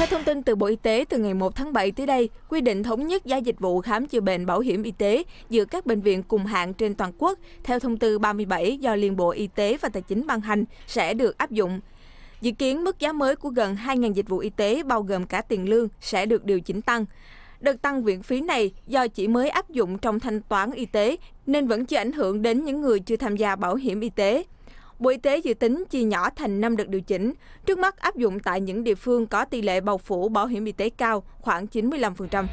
Theo thông tin từ Bộ Y tế, từ ngày 1 tháng 7 tới đây, quy định thống nhất giá dịch vụ khám chữa bệnh bảo hiểm y tế giữa các bệnh viện cùng hạng trên toàn quốc, theo thông tư 37 do Liên Bộ Y tế và Tài chính ban hành, sẽ được áp dụng. Dự kiến mức giá mới của gần 2.000 dịch vụ y tế bao gồm cả tiền lương sẽ được điều chỉnh tăng. Đợt tăng viện phí này do chỉ mới áp dụng trong thanh toán y tế nên vẫn chưa ảnh hưởng đến những người chưa tham gia bảo hiểm y tế. Bộ Y tế dự tính chia nhỏ thành 5 đợt điều chỉnh, trước mắt áp dụng tại những địa phương có tỷ lệ bầu phủ bảo hiểm y tế cao khoảng 95%.